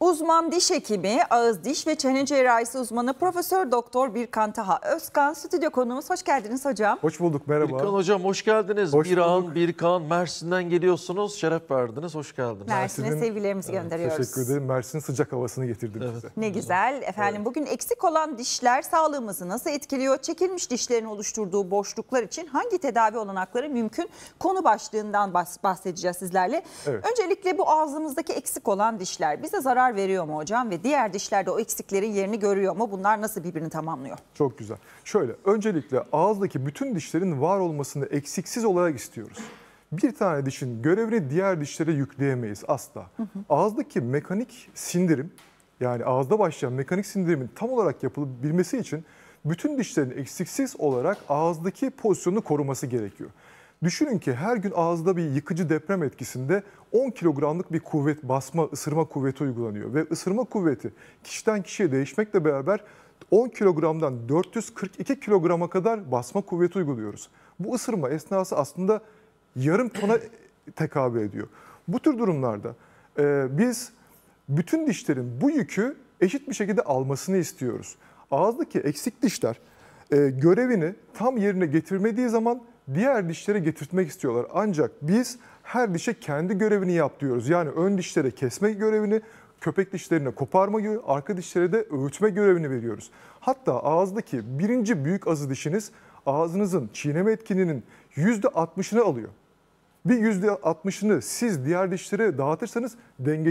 Uzman diş hekimi, ağız diş ve çene cerrahisi uzmanı Profesör Doktor Birkan Taha Özkan stüdyo konuğumuz. Hoş geldiniz hocam. Hoş bulduk merhaba. Birkan hocam hoş geldiniz. Hoş Birhan, bulduk. Birkan Mersin'den geliyorsunuz. Şeref verdiniz. Hoş geldiniz. Mersin'e Mersin sevgilerimizi evet, gönderiyoruz. Teşekkür ederim. Mersin sıcak havasını getirdi evet. bize. Ne güzel. Efendim evet. bugün eksik olan dişler sağlığımızı nasıl etkiliyor? Çekilmiş dişlerin oluşturduğu boşluklar için hangi tedavi olanakları mümkün? Konu başlığından bahsedeceğiz sizlerle. Evet. Öncelikle bu ağzımızdaki eksik olan dişler bize zarar zarar veriyor mu hocam? Ve diğer dişlerde o eksiklerin yerini görüyor mu? Bunlar nasıl birbirini tamamlıyor? Çok güzel. Şöyle öncelikle ağızdaki bütün dişlerin var olmasını eksiksiz olarak istiyoruz. Bir tane dişin görevini diğer dişlere yükleyemeyiz asla. Hı hı. Ağızdaki mekanik sindirim yani ağızda başlayan mekanik sindirimin tam olarak yapılabilmesi için bütün dişlerin eksiksiz olarak ağızdaki pozisyonunu koruması gerekiyor. Düşünün ki her gün ağızda bir yıkıcı deprem etkisinde 10 kilogramlık bir kuvvet basma ısırma kuvveti uygulanıyor. Ve ısırma kuvveti kişiden kişiye değişmekle beraber 10 kilogramdan 442 kilograma kadar basma kuvveti uyguluyoruz. Bu ısırma esnası aslında yarım tona tekabül ediyor. Bu tür durumlarda e, biz bütün dişlerin bu yükü eşit bir şekilde almasını istiyoruz. Ağızdaki eksik dişler e, görevini tam yerine getirmediği zaman diğer dişlere getirtmek istiyorlar. Ancak biz her dişe kendi görevini yap diyoruz. Yani ön dişlere kesme görevini, köpek dişlerine koparma görevi, arka dişlere de öğütme görevini veriyoruz. Hatta ağızdaki birinci büyük azı dişiniz ağzınızın çiğneme etkininin %60'ını alıyor. Bir %60'ını siz diğer dişlere dağıtırsanız denge